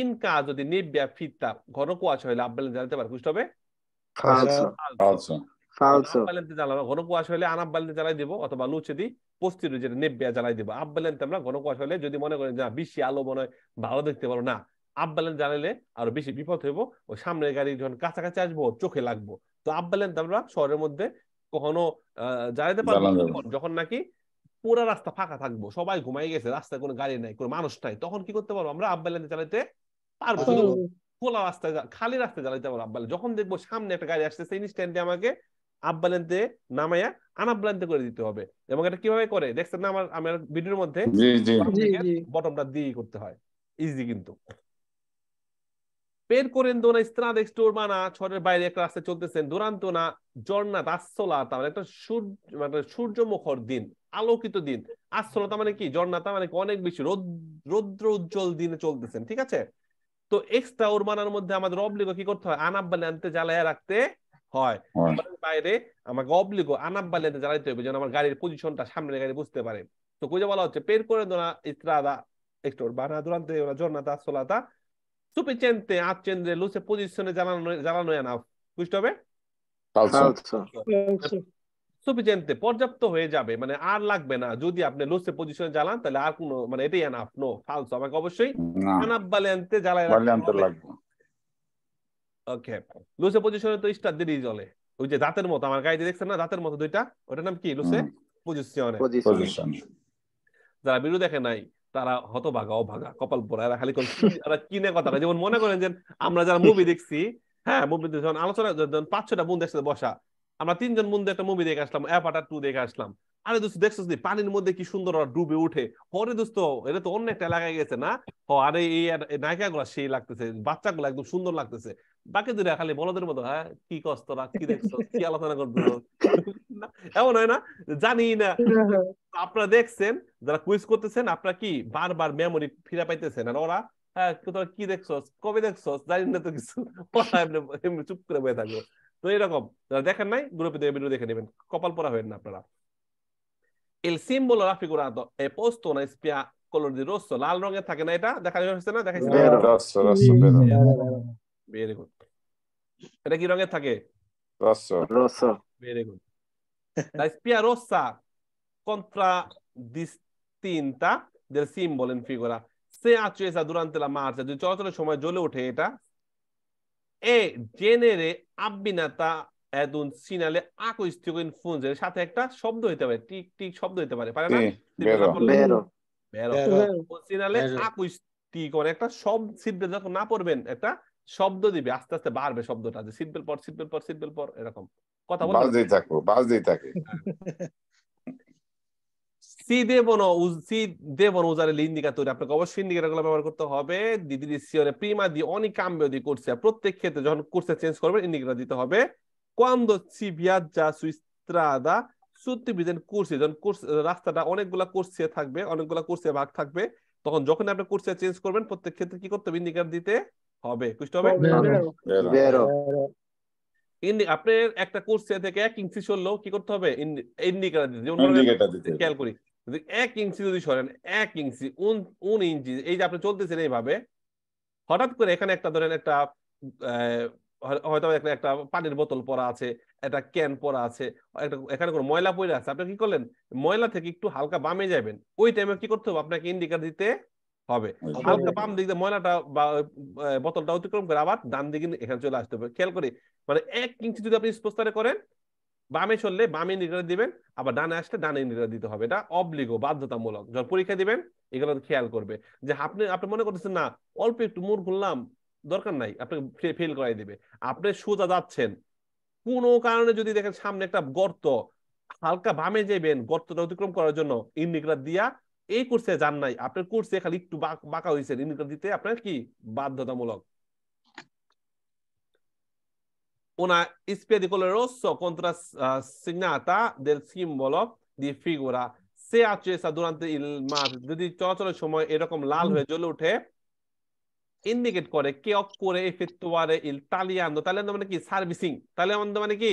ইনকা যদি নিব্যা ফিতা ঘন কুয়াশা হলে আব্বালেন্তে জানাতে পারবে বুঝতে হবে বেশি আলো ভালো দেখতে পারো না আরো বেশি বিপদ সামনের গাড়ি যখন কাছাকাছি আসবো চোখে লাগবো তো আব্বালেন্তে আমরা শহরের মধ্যে কখনো জ্বালাইতে পারবো যখন নাকি পুরা রাস্তা ফাঁকা থাকবো সবাই ঘুমাই গেছে রাস্তায় কোনো গাড়ি নাই কোনো মানুষ নাই তখন কি করতে পারবো আমরা আব্বাই লাইনে পারবো খোলা রাস্তায় খালি রাস্তায় চালাইতে পারবো আব্বাই যখন দেখবো সামনে একটা গাড়ি সেই ইনস্ট্যান্টে আমাকে নামাইয়া আনাব্বালেন্তে করে দিতে হবে এবং এটা কিভাবে করে দেখছেন না আমার আমার ভিডিওর মধ্যে বটমটা দিয়ে করতে হয় ইজি কিন্তু বের করেন দোনা ইস্ত্রাদ এক্সটোরমানা ছড়ের বাইরে একটা রাস্তায় চলতেছেন দুরান্ত না জর্না রাসোলা তাহলে একটা সূর্য মানে সূর্যমুখর দিন আলোকিত দিন আশ্রতা মানে কি জর্নাতা মানে অনেক বেশি রৌদ্র উজ্জ্বল দিনে চলতেছেন ঠিক আছে তো এক্সট্রা ওর মানার মধ্যে আমাদের অবলিগ কি করতে হয় আনাব আনতে জ্বালায় রাখতে হয় বাইরে আমাকে অবলিগ আনাব বালিয়াতে জ্বালাইতে হবে যেন আমার গাড়ির পজিশনটা সামনে গাড়ি বুঝতে পারে তো কুজে বলা হচ্ছে পের করে দোনা ইত্রাদা একটু বানা দুরান্তে ওরা জর্নাতা আশ্রলাতা সুপিচেন্তে আচেন্দ্রে লুসে পজিশনে জ্বালানো জ্বালানো এনাফ বুঝতে হবে আচ্ছা সুফিসিয়েন্টে পর্যাপ্ত হয়ে যাবে মানে আর লাগবে না যদি আপনি লোসে পজিশনে জ্বালান তাহলে আর কোনো মানে এটাই এনাফ আপনো ফালস আমাকে অবশ্যই আনাফ বালিয়ান্তে জ্বালাই লাগবে ওকে লোসে পজিশনে তো স্টার দিয়ে জ্বলে ওই যে দাঁতের মতো আমার গায়ে দেখছেন না দাঁতের মতো দুইটা ওটার নাম কি লোসে পজিশনে পজিশন যারা বিরু দেখে নাই তারা হতভাগা অভাগা কপাল পোড়া এরা খালি এরা কিনে কথা যেমন মনে করেন যে আমরা যারা মুভি দেখছি হ্যাঁ মুভি যখন আলোচনা পাঁচ ছটা বন্ধুদের সাথে বসা আমরা তিনজন বন্ধু একটা মুভি দেখে আসলাম অ্যাপাটা টু দেখে আসলাম আরে দোস্ত দেখছিস নি পানির মধ্যে কি সুন্দর ডুবে উঠে হরে দোস্ত এটা তো অন্য একটা এলাকায় গেছে না ও আরে এই নায়িকা গুলা সেই লাগতেছে বাচ্চা গুলা একদম সুন্দর লাগতেছে বাকি দূরে খালি বলদের মতো হ্যাঁ কি কষ্ট না কি দেখছো কি আলোচনা করতেছ এমন হয় না জানি না আপনারা দেখছেন যারা কুইজ করতেছেন আপনারা কি বারবার মেমোরি ফিরে পাইতেছেন আর ওরা হ্যাঁ তোরা কি দেখছো কবে দেখছো জানি না তো কিছু চুপ করে বয়ে থাকবো তো এরকম দেখেন নাই গ্রুপে থেকে ভিডিও দেখে নেবেন কপাল পরা হবেন না আপনারা el simbolo era figurato è eh, posto una spia color di rosso লাল রঙে থাকে না এটা দেখা যাচ্ছে না দেখা যাচ্ছে rosso rosso mm. very good এটা কি রঙে থাকে rosso rosso very good la spia rossa contraddistinta del simbolo in figura se accesa durante la marcia যদি চলাচলের সময় জ্বলে ওঠে এটা e genere abbinata ad un segnale acustico infungere সাথে একটা শব্দ হইতে পারে টিক টিক শব্দ হইতে পারে পারে না সিগনালে আকুইস্টিক মানে একটা শব্দ সিটবেল যখন না পড়বেন একটা শব্দ দিবে আস্তে আস্তে বাড়বে শব্দটা যে সিটবেল পর সিটবেল পর সিটবেল পর এরকম কথা বলতে বাজ বাজতেই থাকো সি সি উজারে তৈরি আপনাকে অবশ্যই গুলো ব্যবহার করতে হবে দিদি সিওরে প্রিমা অনেক করছে প্রত্যেক ক্ষেত্রে যখন চেঞ্জ করবেন দিতে হবে কোয়ান্দো সি সুইস্ত্রাদা সত্যি বিজেন যখন রাস্তাটা অনেকগুলা কোর্সে থাকবে অনেকগুলা কোর্সে ভাগ থাকবে তখন যখন আপনি কোর্সে চেঞ্জ করবেন প্রত্যেক ক্ষেত্রে কি করতে হবে ইন্ডিকেটর দিতে হবে হবে আপনার একটা থেকে এক ইঞ্চি কি করতে হবে ইন্ডিকেটার দিতে খেয়াল করি এক ইঞ্চি যদি সরেন এক ইঞ্চি উন ইঞ্চি এই যে আপনি চলতেছেন এইভাবে হঠাৎ করে এখানে একটা ধরেন একটা হয়তো একটা একটা পানির বোতল পরা আছে একটা ক্যান পরা আছে একটা এখানে কোনো ময়লা পড়ে আছে আপনি কি করলেন ময়লা থেকে একটু হালকা বামে যাবেন ওই টাইমে কি করতে হবে আপনাকে ইন্ডিকেটার দিতে হবে হালকা বাম দিক দিয়ে ময়লাটা বোতলটা অতিক্রম করে আবার ডান দিকে এখানে চলে আসতে হবে খেয়াল করে মানে এক ইঞ্চি যদি আপনি স্পোস্তারে করেন বামে চললে বামে ইন্ডিকেটার দিবেন আবার ডানে আসলে ডানে ইন্ডিকেটার দিতে হবে এটা অবলিগো বাধ্যতামূলক যখন পরীক্ষা দিবেন এগুলো খেয়াল করবে যে আপনি আপনি মনে করতেছেন না অল্প একটু মুড় ঘুরলাম দরকার নাই আপনাকে ফেল করাই দিবে আপনি সোজা যাচ্ছেন কোনো কারণে যদি দেখেন সামনে একটা গর্ত হালকা বামে যাবেন গর্তটা অতিক্রম করার জন্য ইন্ডিকেটার দিয়া এই কোর্সে যান নাই আপনার কোর্সে খালি একটু বাঁকা হয়েছে ঋণ দিতে আপনার কি বাধ্যতামূলক চলাচলের সময় এরকম লাল হয়ে জ্বলে ওঠে ইন্ডিকেট করে কে করে এফেক্ট ওয়ারে তালিয়ান মানে কি সার্ভিসিং তাহলে মানে কি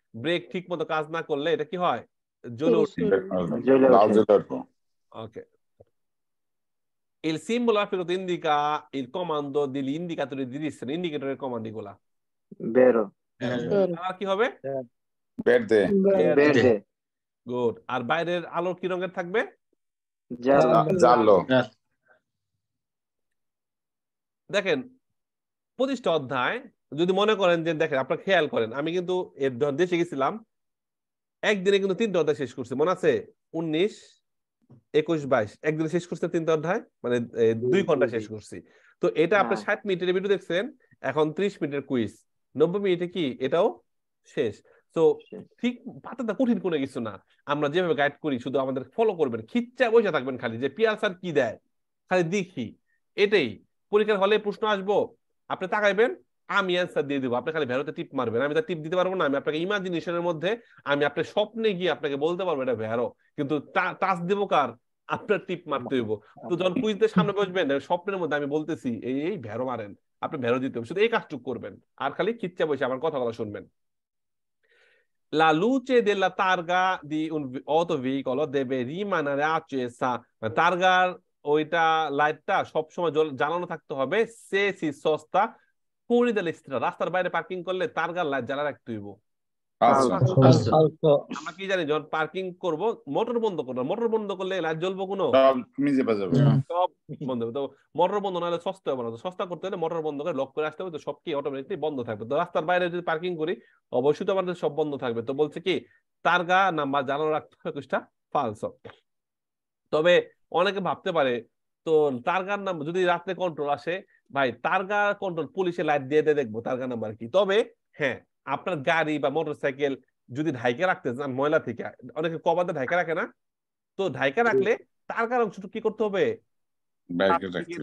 ব্রেক ঠিক মতো কাজ না করলে এটা কি হয় জ্বলে ওকে সিম্বল অফ ইন্ডিকা ইল কমান্ড দিল ইন্ডিকেটর দিস ইন্ডিকেটরের কমান্ড গুলা কি হবে গুড আর বাইরের আলো কি রঙের থাকবে দেখেন পঁচিশটা অধ্যায় যদি মনে করেন যে দেখেন আপনার খেয়াল করেন আমি কিন্তু এর দেশে গেছিলাম একদিনে কিন্তু তিনটে অধ্যায় শেষ করছি মনে আছে উনিশ একুশ বাইশ একদিনে শেষ করছে তিনটে অধ্যায় মানে দুই ঘন্টা শেষ করছি তো এটা হ্যাঁ। আপনি ষাট মিনিটের ভিডিও দেখছেন এখন ত্রিশ মিনিটের কুইজ নব্বই মিনিটে কি এটাও শেষ তো ঠিক পাতাটা কঠিন কোনো কিছু না আমরা যেভাবে গাইড করি শুধু আমাদের ফলো করবেন খিচ্চা বসে থাকবেন খালি যে পিয়ার স্যার কি দেয় খালি দেখি এটাই পরীক্ষার হলে প্রশ্ন আসবো আপনি তাকাইবেন আমি অ্যান্সার দিয়ে দিব আপনি খালি ভ্যারোতে টিপ মারবেন আমি তার টিপ দিতে পারবো না আমি আপনাকে ইমাজিনেশনের মধ্যে আমি আপনার স্বপ্নে গিয়ে আপনাকে বলতে পারবো এটা ভ্যারো কিন্তু টাচ দেব কার আপনার টিপ মারতে হইব তো যখন কুইজদের সামনে বসবেন স্বপ্নের মধ্যে আমি বলতেছি এই এই ভ্যারো মারেন আপনি ভ্যারো দিতে হবে শুধু এই কাজটুকু করবেন আর খালি কিচ্ছা বসে আমার কথা বলা শুনবেন La luce della targa di un autovehicolo deve rimanere accesa. তারগার ওইটা লাইটটা সবসময় জ্বালানো থাকতে হবে সে সি সস্তা পৌরি দা লিস্টরা রাস্তার বাইরে পার্কিং করলে তার গাল জ্বালা রাখতে হইব আচ্ছা, আচ্ছা, আচ্ছা। আমরা কি জানি যখন পার্কিং করব মোটর বন্ধ করবো মোটর বন্ধ করলে লাইট জ্বলবো কোনো হ্যাঁ। সব বন্ধ হবে তো মোটর বন্ধ না হলে সস্তা হবে না সস্তা করতে হলে মোটর বন্ধ করে লক করে আসতে হবে তো সব কি অটোমেটিকলি বন্ধ থাকবে তো রাস্তার বাইরে যদি পার্কিং করি অবশ্যই তো আমাদের সব বন্ধ থাকবে তো বলছে কি তার গা না জানানো রাখতে হবে কিছুটা ফালস তবে অনেকে ভাবতে পারে তো তার গান নাম্বার যদি রাতে কন্ট্রোল আসে ভাই তার তারগা কন্ট্রোল পুলিশে লাইট দিয়ে দিয়ে দেখবো তার গান নাম্বার কি তবে হ্যাঁ আপনার গাড়ি বা মোটরসাইকেল যদি ঢাইকে রাখতে চান ময়লা থেকে অনেকে কবাতে ঢাইকে রাখে না তো ঢাইকে রাখলে তার তারগার অংশ কি করতে হবে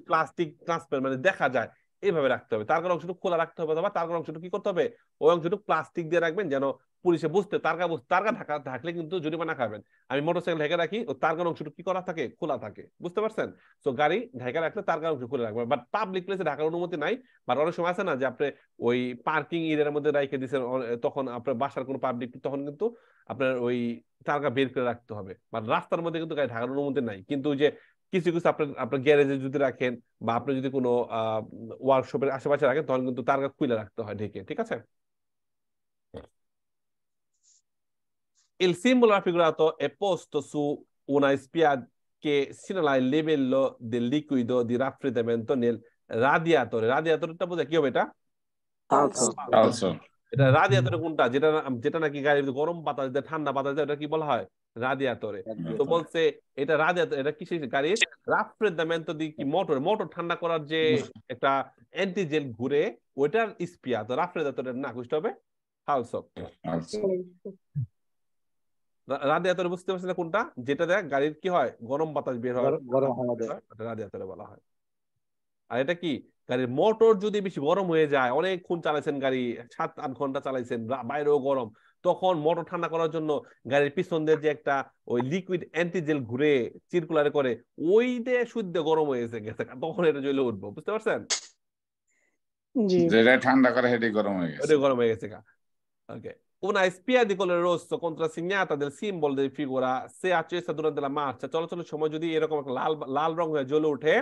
প্লাস্টিক ট্রান্সপার মানে দেখা যায় এইভাবে রাখতে হবে তার তারগার অংশটুকু খোলা রাখতে হবে তার তারগার অংশটুকু কি করতে হবে ওই অংশটুকু প্লাস্টিক দিয়ে রাখবেন যেন পুলিশে বুঝতে তারকা তারকা ঢাকা থাকলে কিন্তু জরিমানা খাবেন আমি মোটরসাইকেল ঢেকে রাখি ও তারকার অংশটা কি করা থাকে খোলা থাকে বুঝতে পারছেন তো গাড়ি ঢেকে রাখলে তারকার অংশ খুলে রাখবে বাট পাবলিক প্লেসে ঢাকার অনুমতি নাই বাট অনেক সময় আছে না যে আপনি ওই পার্কিং এরিয়ার মধ্যে রাইখে দিয়েছেন তখন আপনার বাসার কোনো পাবলিক তখন কিন্তু আপনার ওই তারকা বের করে রাখতে হবে বা রাস্তার মধ্যে কিন্তু গাড়ি ঢাকার অনুমতি নাই কিন্তু যে কিছু কিছু আপনার আপনার গ্যারেজে যদি রাখেন বা আপনি যদি কোনো ওয়ার্কশপের আশেপাশে রাখেন তখন কিন্তু তারকা খুলে রাখতে হয় ঢেকে ঠিক আছে Il simbolo raffigurato è posto su una spia che segnala il livello del liquido di raffreddamento nel radiatore radiatorটা বোঝা কি হবে এটা এটা রাদিয়াতরে কোনটা যেটা যেটা নাকি গায়ে গরম বাতাস দেয় ঠান্ডা বাতাস দেয় এটা কি বলা হয় রাদিয়াতরে তো বলছে এটা রাদিয়াতর এটা কিসে গাড়ির রাফ্রেদামেন্ট দি কি মোটর মোটর ঠান্ডা করার যে একটা অ্যান্টিজেল ঘুরে ওইটার স্পিয়া তো রাফ্রেদাতরের না কুষ্ট হবে হালসক রাদিয়া বুঝতে পারছেন কোনটা যেটা দেখ গাড়ির কি হয় গরম বাতাস বের হয় গরম হাওয়া বলা হয় আর এটা কি গাড়ির মোটর যদি বেশি গরম হয়ে যায় অনেকক্ষণ চালাইছেন গাড়ি সাত আট ঘন্টা চালাইছেন বাইরেও গরম তখন মোটর ঠান্ডা করার জন্য গাড়ির পিছন দিয়ে যে একটা ওই লিকুইড অ্যান্টিজেল ঘুরে সার্কুলার করে ওই দিয়ে শুদ্ধ গরম হয়েছে গেছে তখন এটা জ্বলে উঠবো বুঝতে পারছেন যেটা ঠান্ডা করে সেটাই গরম হয়ে গেছে গরম হয়ে গেছে ওকে Una spia di colore rosso contrassegnata del simbolo di figura se accesa durante la marcia চলাচলের সময় যদি এরকম লাল রং হয়ে জ্বলে ওঠে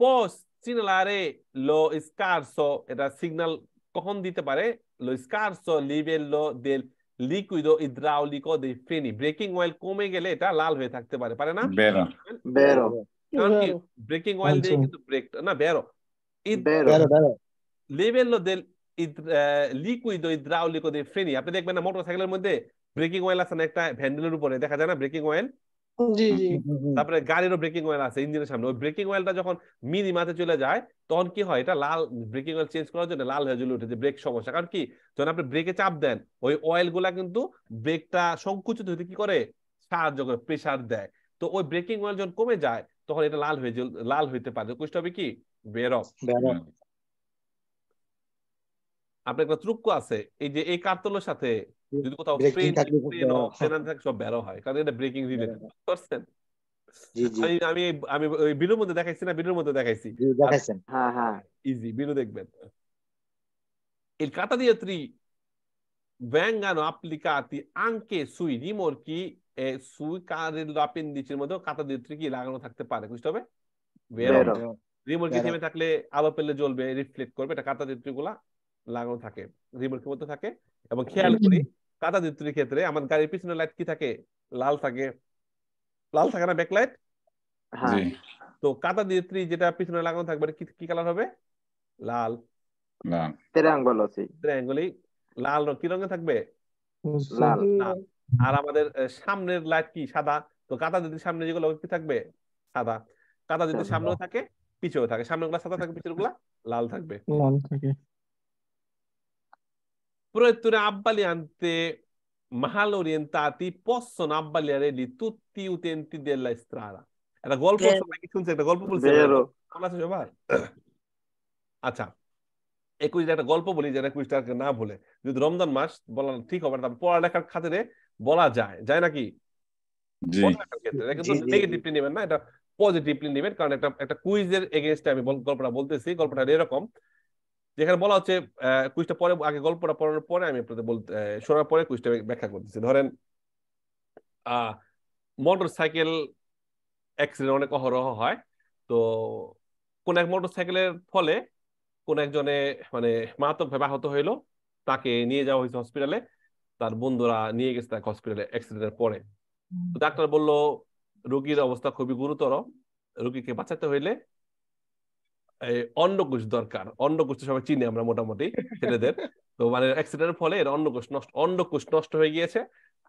পোস্ট সিগনালারে লো স্কারসো এটা সিগন্যাল কখন দিতে পারে লো স্কারসো লিভেলো দেল লিকুইডো ইদ্রাউলিকো দে ফেনি ব্রেকিং অয়েল কমে গেলে এটা লাল হয়ে থাকতে পারে পারে না বেরো বেরো কারণ কি ব্রেকিং অয়েল দিয়ে কিন্তু ব্রেক না বেরো বেরো লেভেলো দেল লিকুইড ইদ্রাউলিক ফেনি আপনি দেখবেন না মোটরসাইকেলের মধ্যে ব্রেকিং অয়েল আছে না একটা হ্যান্ডেলের উপরে দেখা যায় না ব্রেকিং অয়েল তারপরে গাড়িরও ব্রেকিং অয়েল আছে ইঞ্জিনের সামনে ওই ব্রেকিং অয়েলটা যখন মিনিমাতে চলে যায় তখন কি হয় এটা লাল ব্রেকিং অয়েল চেঞ্জ করার জন্য লাল হয়ে জ্বলে উঠে যে ব্রেক সমস্যা কারণ কি যখন আপনি ব্রেকে চাপ দেন ওই অয়েল গুলা কিন্তু ব্রেকটা সংকুচিত হতে কি করে সাহায্য করে প্রেসার দেয় তো ওই ব্রেকিং অয়েল যখন কমে যায় তখন এটা লাল হয়ে লাল হইতে পারে কুষ্ট হবে কি বেরো আপনার একটা ত্রুক্ক আছে এই যে এই কার্তলের সাথে যদি কোথাও সব বেরো হয় কারণ এটা হ্যাঁ। ব্রেকিং রিলেটেড আমি আমি বিলুর মধ্যে দেখাইছি না বিলুর মধ্যে দেখাইছি দেখাইছেন ইজি আচ্ছা। হ্যাঁ, হ্যাঁ। বিলু দেখবেন মধ্যে কি লাগানো থাকতে পারে বুঝতে হবে রিমোর্কি থেমে থাকলে আলো পেলে জ্বলবে রিফ্লেক্ট করবে এটা দিয়ে গুলা লাগানো থাকে রিমোটকে মধ্যে থাকে এবং খেয়াল করি কাদা দিত্রির ক্ষেত্রে আমার গাড়ির পিছনে লাইট কি থাকে লাল থাকে লাল থাকে না ব্যাকলাইট তো কাদা দিত্রি যেটা পিছনে লাগানো থাকবে কি কি কালার হবে লাল ট্রায়াঙ্গল আছে ট্রায়াঙ্গলি লাল কি রঙে থাকবে লাল আর আমাদের সামনের লাইট কি সাদা তো কাদা দিত্রির সামনে যেগুলো কি থাকবে সাদা কাদা দিত্রির সামনেও থাকে পিছনেও থাকে সামনে গুলা সাদা থাকবে পিছনে গুলা লাল থাকবে লাল থাকে Proiettore abbagliante malorientati possono abbaliare di tutti gli utenti della strada. একটা গল্প সবাইকে শুনছে একটা গল্প বলছে সবার আচ্ছা একুশ একটা গল্প বলি যেটা একুশটা না বলে যদি রমজান মাস বলা ঠিক হবে না পড়ালেখার খাতিরে বলা যায় যায় নাকি নেগেটিভলি নেবেন না এটা পজিটিভলি নেবেন কারণ একটা একটা কুইজের এগেনস্টে আমি গল্পটা বলতেছি গল্পটা এরকম যেখানে বলা হচ্ছে কুইজটা পরে আগে গল্পটা পড়ানোর পরে আমি আপনাদের বলতে শোনার পরে কুইজটা ব্যাখ্যা করতেছি ধরেন মোটর সাইকেল অ্যাক্সিডেন্ট অনেক অহরহ হয় তো কোন এক মোটর সাইকেলের ফলে কোন একজনে মানে মারাত্মকভাবে আহত হইলো তাকে নিয়ে যাওয়া হয়েছে হসপিটালে তার বন্ধুরা নিয়ে গেছে তাকে হসপিটালে অ্যাক্সিডেন্টের পরে ডাক্তার বলল রোগীর অবস্থা খুবই গুরুতর রুগীকে বাঁচাতে হইলে অন্নকোষ দরকার অন্নকোষটা সবাই চিনি আমরা মোটামুটি ছেলেদের তো মানে অ্যাক্সিডেন্টের ফলে এর অন্নকোষ নষ্ট অন্নকোষ নষ্ট হয়ে গিয়েছে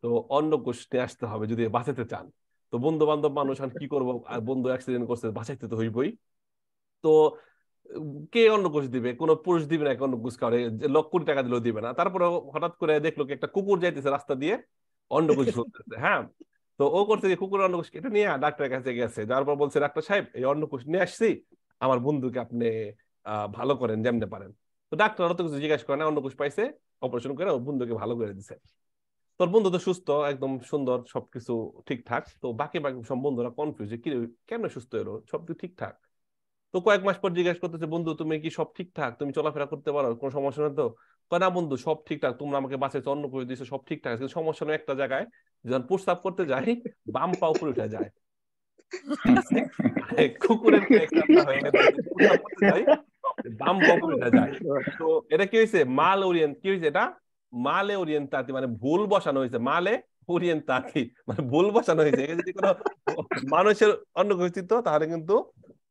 তো অন্নকোষ নিয়ে আসতে হবে যদি বাঁচাতে চান তো বন্ধু বান্ধব মানুষ আর কি করবো আর বন্ধু অ্যাক্সিডেন্ট করছে বাঁচাইতে তো হইবই তো কে অন্নকোষ দিবে কোন পুরুষ দিবে না অন্নকোষ কারে লক্ষ কোটি টাকা দিলেও দিবে না তারপরে হঠাৎ করে দেখলো একটা কুকুর যাইতেছে রাস্তা দিয়ে অন্নকোষ ধরতেছে হ্যাঁ তো ও করছে যে কুকুর অন্নকোষ এটা নিয়ে ডাক্তারের কাছে গেছে যার পর বলছে ডাক্তার সাহেব এই অন্নকোষ নিয়ে আসছি আমার বন্ধুকে আপনি ভালো করেন যেমনে পারেন তো ডাক্তার তো কিছু জিজ্ঞাসা করে না অন্য কুশ পাইছে অপারেশন করে বন্ধুকে ভালো করে দিছে তোর বন্ধু তো সুস্থ একদম সুন্দর সবকিছু ঠিকঠাক তো বাকি বাকি সব বন্ধুরা কনফিউজ কেন সুস্থ এলো সব তো ঠিকঠাক তো কয়েক মাস পর জিজ্ঞাসা করতেছে বন্ধু তুমি কি সব ঠিকঠাক তুমি চলাফেরা করতে পারো কোনো সমস্যা না তো না বন্ধু সব ঠিকঠাক তোমরা আমাকে বাসে অন্য করে দিয়েছো সব ঠিকঠাক আছে সমস্যা নয় একটা জায়গায় যখন প্রস্তাব করতে যাই বাম পা উপরে উঠে যায় কুকুরের হয়ে বাম যায় তো এটা কি হয়েছে মাল ওরিয়েন্ট কি হয়েছে এটা মালে ওরিয়েন্তাতি মানে ভুল বসানো হয়েছে মালে ওরিয়েন্তাতি মানে ভুল বসানো হয়েছে যদি কোনো মানুষের অন্য তাহলে কিন্তু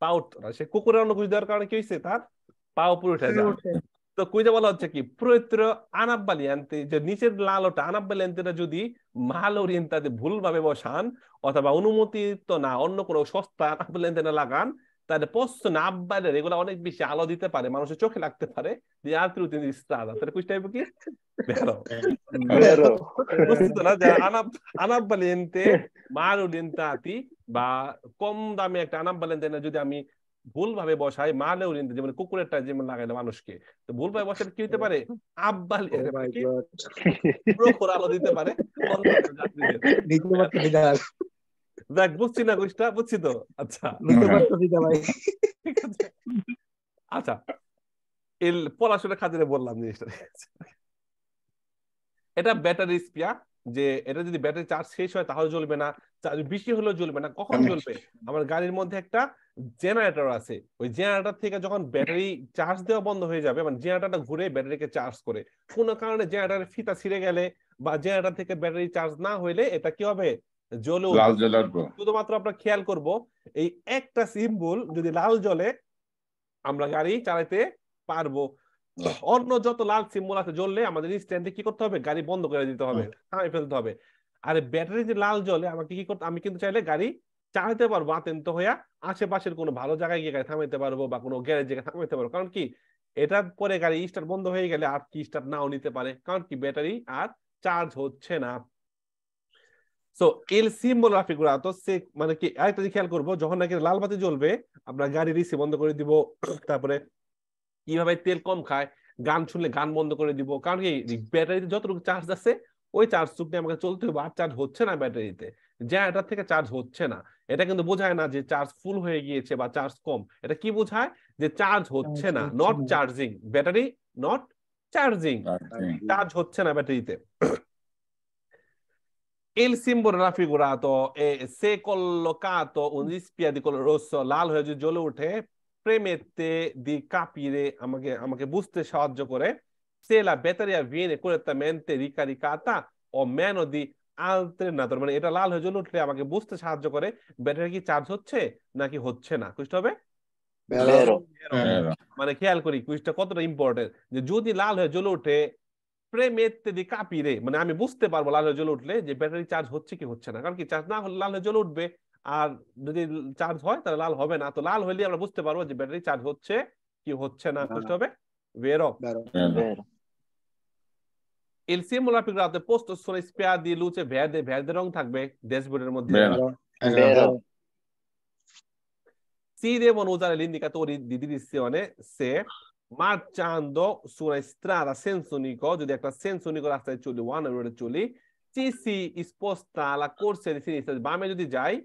পাউট সে কুকুরের অন্য কিছু দেওয়ার কারণে কি হয়েছে তার পাও পুরো উঠে যায় তো কুইজে বলা হচ্ছে কি প্রয়ত্র আনতে যে নিচের লালটা আনাব্বালিয়ান্তেটা যদি মাল ওরিয়েন্তাতে ভুলভাবে বসান অথবা অনুমতি তো না অন্য কোনো সস্তা আনাব্বালিয়ান্তে না লাগান তাহলে পশ্চ না এগুলো অনেক বেশি আলো দিতে পারে মানুষের চোখে লাগতে পারে যে আর ত্রুতি ইস্তাদা তাহলে কুইজ টাইপ কি না যে মাল বা কম দামে একটা আনাব্বালিয়ান্তে যদি আমি ভুলভাবে বসায় মা লেও নিন্দে যেমন কুকুরেরটা যেমন লাগাইলো মানুষকে তো ভুলভাবে বসে কি হতে পারে আব্বাল oh আলো দিতে পারে দেখ বুঝছি না গোষ্ঠা বুঝছি তো আচ্ছা আচ্ছা পড়াশোনা খাতিরে বললাম জিনিসটা এটা ব্যাটারি স্পিয়া যে এটা যদি ব্যাটারি চার্জ শেষ হয় তাহলে চলবে না বৃষ্টি হলেও জ্বলবে না কখন জ্বলবে আমার গাড়ির মধ্যে একটা জেনারেটর আছে ওই জেনারেটর থেকে যখন ব্যাটারি চার্জ দেওয়া বন্ধ হয়ে যাবে মানে জেনারেটরটা ঘুরে ব্যাটারিকে চার্জ করে কোনো কারণে জেনারেটারের ফিতা ছিঁড়ে গেলে বা জেনারেটর থেকে ব্যাটারি চার্জ না হইলে এটা কি হবে জ্বলে শুধুমাত্র আমরা খেয়াল করব এই একটা সিম্বল যদি লাল জ্বলে আমরা গাড়ি চালাতে পারবো অন্য যত লাল সিম্বল আছে জ্বললে আমাদের স্ট্যান্ডে কি করতে হবে গাড়ি বন্ধ করে দিতে হবে থামিয়ে ফেলতে হবে আর ব্যাটারি যে লাল জ্বলে আমাকে কি করতে আমি কিন্তু চাইলে গাড়ি চালাতে পারবো আতেন্ত হইয়া আশেপাশের কোনো ভালো জায়গায় গিয়ে গাড়ি থামাইতে পারবো বা কোনো গ্যারেজ জায়গায় থামাইতে পারবো কারণ কি এটার পরে গাড়ি স্টার্ট বন্ধ হয়ে গেলে আর কি স্টার্ট নাও নিতে পারে কারণ কি ব্যাটারি আর চার্জ হচ্ছে না সো এল সিম্বল রাফি গুলা তো সে মানে কি আরেকটা খেয়াল করবো যখন নাকি লাল বাতি জ্বলবে আপনার গাড়ি রিসি বন্ধ করে দিব তারপরে কিভাবে তেল কম খায় গান শুনলে গান বন্ধ করে দিব কারণ কি ব্যাটারিতে যতটুকু চার্জ আছে ওই চার্জ নিয়ে আমাকে চলতে হবে আর চার্জ হচ্ছে না ব্যাটারিতে যা এটা থেকে চার্জ হচ্ছে না এটা কিন্তু বোঝায় না যে চার্জ ফুল হয়ে গিয়েছে বা চার্জ কম এটা কি বোঝায় যে চার্জ হচ্ছে না not charging battery not charging charge হচ্ছে না ব্যাটারিতে il simbolo raffigurato e se collocato un dispia di colore rosso l'allo è giù giù l'ute প্রেমেতে দি কাপিরে আমাকে আমাকে বুঝতে সাহায্য করে সেলা বেতারিয়া ভিয়েনে করে তা মেনতে রিকারি কাতা ও ম্যান ও দি আলতে না তোর মানে এটা লাল হয়ে উঠলে আমাকে বুঝতে সাহায্য করে ব্যাটারি কি চার্জ হচ্ছে নাকি হচ্ছে না কুইস্ট হবে মানে খেয়াল করি কুইস্টটা কতটা ইম্পর্টেন্ট যে যদি লাল হয়ে জ্বলে ওঠে প্রেমেতে দি কাপিরে মানে আমি বুঝতে পারবো লাল হয়ে জ্বলে উঠলে যে ব্যাটারি চার্জ হচ্ছে কি হচ্ছে না কারণ কি চার্জ না হলে লাল হয়ে জ্বলে উঠবে আর যদি চার্জ হয় তাহলে লাল হবে না তো লাল হইলে আমরা বুঝতে পারবো যে ব্যাটারি চার্জ হচ্ছে কি হচ্ছে না হ্যাঁ। বুঝতে হবে ওয়ের অফ এলসিএম মোলাপিক রাতে পোস্ট সোলে স্পেয়ার দিয়ে লুচে ভেদে ভেদে রং থাকবে ড্যাশবোর্ডের মধ্যে সি দে মনোজারে লিন্দিকা তোর দিদি দিচ্ছে মানে সে মার্চান্দো সুরাই স্ট্রাদা সেনসোনিকো যদি একটা সেনসোনিকো রাস্তায় চলি ওয়ান রোডে চলি সি সি স্পোস্তালা কোর্সের সিনিস বামে যদি যায়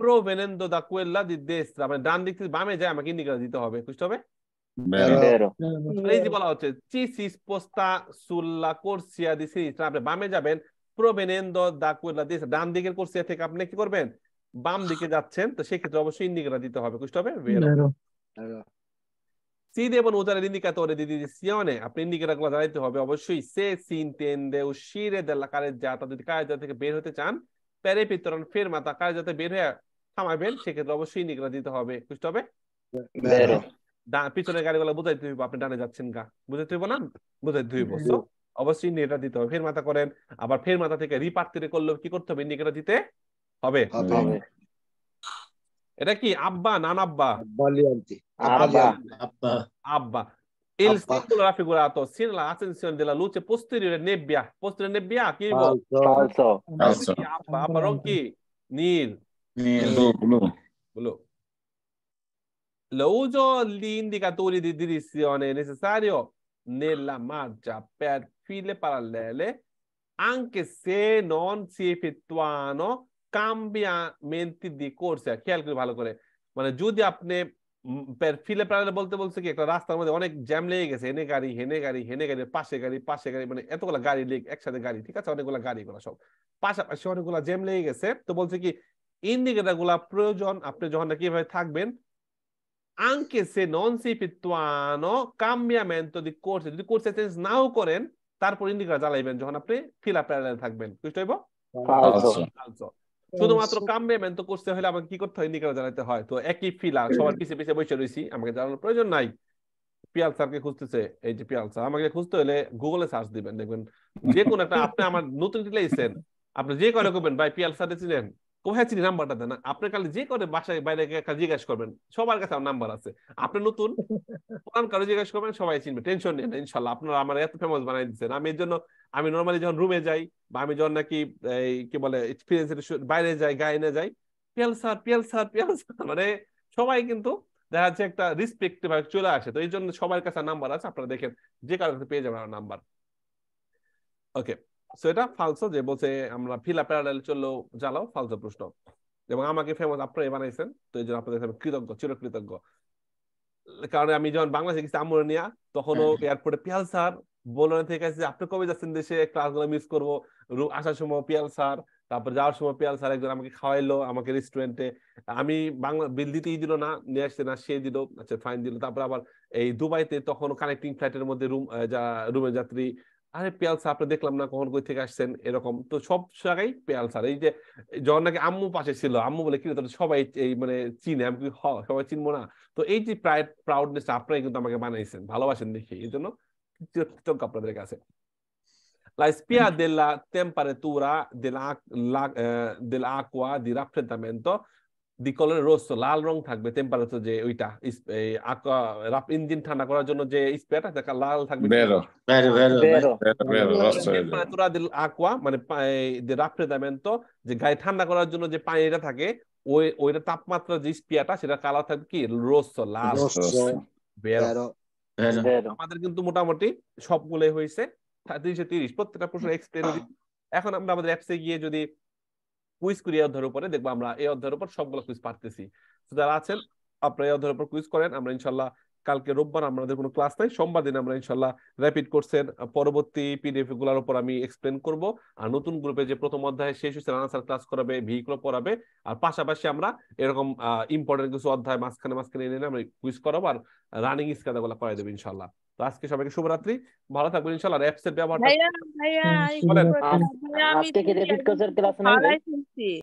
প্রোভেনেন্দো দা কুয়েলা দি destra মানে ডান দিক থেকে বামে যায় আমাকে ইন্ডিকেটর দিতে হবে বুঝতে হবে এই যে বলা হচ্ছে চি সিস পোস্তা সুল্লা কোর্সিয়া দি সিরিজ আপনি বামে যাবেন প্রোভেনেন্দো দা কুয়েলা দিস ডান দিকের কোর্সিয়া থেকে আপনি কি করবেন বাম দিকে যাচ্ছেন তো সেই ক্ষেত্রে অবশ্যই ইন্ডিকেটর দিতে হবে বুঝতে হবে সি দে Sì, devono usare l'indicatore di আপনি ইন্ডিকেটর গুলো regolarmente হবে অবশ্যই সে সিন দে ও শিরে দে লাকারে যা তা যদি carreggiata থেকে বের হতে চান প্যারে বিতরণ ফের মাতা কাজ যাতে বের হয়ে থামাবেন সেক্ষেত্রে অবশ্যই নিগড়া দিতে হবে বুঝতে হবে হ্যাঁ। হ্যাঁ। পিছনের গাড়িগুলো বুঝাইতে হইব আপনি ডানে যাচ্ছেন গা বুঝাই হইব না বুঝাইতে হইব অবশ্যই নেটা দিতে হবে ফের মাথা করেন আবার ফের মাথা থেকে রিপার্টিরে করলে কি করতে হবে নিগড়া দিতে হবে এটা কি আব্বা নান আব্বা আব্বা আব্বা Il Appa. simbolo raffigurato sia nell'ascensione della luce posteriore nebbia, posteriore nebbia, chi falso, falso. falso. Appa, appa, Rocky, Nil. Nil, blu, blu. Lo uso gli indicatori di direzione necessario nella marcia per file parallele, anche se non si effettuano cambiamenti di corsa. Calcoli ভালো করে মানে যদি আপনি ফিলে প্রাণে বলতে বলছে কি একটা রাস্তার মধ্যে অনেক জ্যাম লেগে গেছে এনে গাড়ি হেনে গাড়ি হেনে গাড়ি পাশে গাড়ি পাশে গাড়ি মানে এতগুলা গাড়ি লেগ একসাথে গাড়ি ঠিক আছে অনেকগুলা গাড়ি গুলা সব পাশাপাশি অনেকগুলা জ্যাম লেগে গেছে তো বলছে কি ইন্ডিকেটার গুলা প্রয়োজন আপনি যখন নাকি থাকবেন আঙ্কে সে নন সি পিত্তানো যদি করছে যদি করছে চেঞ্জ নাও করেন তারপর ইন্ডিকেটার জ্বালাইবেন যখন আপনি ফিলা প্যারালে থাকবেন বুঝতে শুধুমাত্র কাম পেমেন্ট তো করতে হলে আমাকে কি করতে হয় নিকাল জানাতে হয় তো একই ফিলা সবার পিছিয়ে পিছে বসে রয়েছি আমাকে জানানোর প্রয়োজন নাই পিয়াল স্যারকে খুঁজতেছে এই যে পিয়াল স্যার আমাকে খুঁজতে হলে গুগলে সার্চ দিবেন দেখবেন যে কোনো একটা আপনি আমার নতুন টিলাইছেন আপনি যে কয়টা করবেন ভাই পিয়াল স্যার চিনেন কোথায় চিনি নাম্বারটা দেন আপনার কালে যে করে বাসায় বাইরে জিজ্ঞাসা করবেন সবার কাছে নাম্বার আছে আপনি নতুন পুরান কারো জিজ্ঞাসা করবেন সবাই চিনবে টেনশন নেই না ইনশাল্লাহ আপনারা আমার এত ফেমাস বানাই দিচ্ছেন আমি এর জন্য আমি নর্মালি যখন রুমে যাই বা আমি যখন নাকি এই কি বলে এক্সপিরিয়েন্স বাইরে যাই গায়নে যাই Piyal sir Piyal sir Piyal sir মানে সবাই কিন্তু দেখা যাচ্ছে একটা রিসপেক্ট চলে আসে তো এই জন্য সবার কাছে নাম্বার আছে আপনারা দেখেন যে কারোর পেয়ে যাবেন আমার নাম্বার ওকে সো এটা ফালসো যে বলছে আমরা ফিলা প্যারাডাইল চললেও জ্বালাও ফালসো প্রশ্ন এবং আমাকে ফেমাস আপনারাই বানাইছেন তো এই জন্য আপনাদের কৃতজ্ঞ চিরকৃতজ্ঞ কারণ আমি যখন বাংলাদেশে গেছি আমরে তখনও এয়ারপোর্টে পিয়াল স্যার বলে থেকে আছে আপনি কবে যাচ্ছেন দেশে ক্লাসগুলো মিস করবো আসার সময় পিয়াল স্যার তারপর যাওয়ার সময় পিয়াল স্যার একজন আমাকে খাওয়াইলো আমাকে রেস্টুরেন্টে আমি বাংলা বিল দিতেই দিল না নিয়ে আসতে না সে দিল আচ্ছা ফাইন দিল তারপর আবার এই দুবাইতে তখন কানেক্টিং ফ্লাইটের মধ্যে রুম যা রুমের যাত্রী আরে পেয়াল স্যার আপনি দেখলাম না কখন কই থেকে আসছেন এরকম তো সব জায়গায় পেয়াল স্যার এই যে যখন নাকি আম্মু পাশে ছিল আম্মু বলে কি তাহলে সবাই এই মানে চিনে আমি কি সবাই চিনবো না তো এই যে প্রায় প্রাউডনেস আপনারাই কিন্তু আমাকে বানাইছেন ভালোবাসেন দেখি এই জন্য কৃতজ্ঞ আপনাদের কাছে La spia della temperatura dell'acqua di raffreddamento দি কলরের রোজ তো লাল রং থাকবে টেম্পারেচার যে ওইটা রাপ ইঞ্জিন ঠান্ডা করার জন্য যে স্প্রেটা থাকে লাল থাকবে আকুয়া মানে রাপ যে গায়ে ঠান্ডা করার জন্য যে পানিটা থাকে ওই ওইটা তাপমাত্রা যে স্পিয়াটা সেটা কালার থাকবে কি রোজ লাল আমাদের কিন্তু মোটামুটি সবগুলোই হয়েছে তিনশো তিরিশ প্রত্যেকটা প্রশ্ন এক্সপ্লেন এখন আমরা আমাদের অ্যাপসে গিয়ে যদি কুইজ করি অধ্যায়ের উপরে দেখবো আমরা এই অধ্যায়ের উপর সবগুলো কুইজ পারতেছি যারা আছেন আপনারা এই অধ্যায়ের উপর কুইজ করেন আমরা ইনশাল্লাহ কালকে রোববার আমাদের কোনো ক্লাস নাই সোমবার দিন আমরা ইনশাল্লাহ র্যাপিড কোর্সের পরবর্তী পিডিএফ গুলার উপর আমি এক্সপ্লেন করব আর নতুন গ্রুপে যে প্রথম অধ্যায় শেষ হয়েছে রানা ক্লাস করাবে ভিগুলো পড়াবে আর পাশাপাশি আমরা এরকম ইম্পর্টেন্ট কিছু অধ্যায় মাঝখানে মাঝখানে এনে আমরা কুইজ করাবো আর রানিং স্কাদাগুলো করাই দেবো ইনশাল্লাহ তো আজকে সবাইকে শুভরাত্রি ভালো থাকবেন ইনশাআল্লাহ অ্যাপসের ব্যবহারটা ভাইয়া ভাইয়া আজকে কি ডেবিট কোর্সের ক্লাস নেই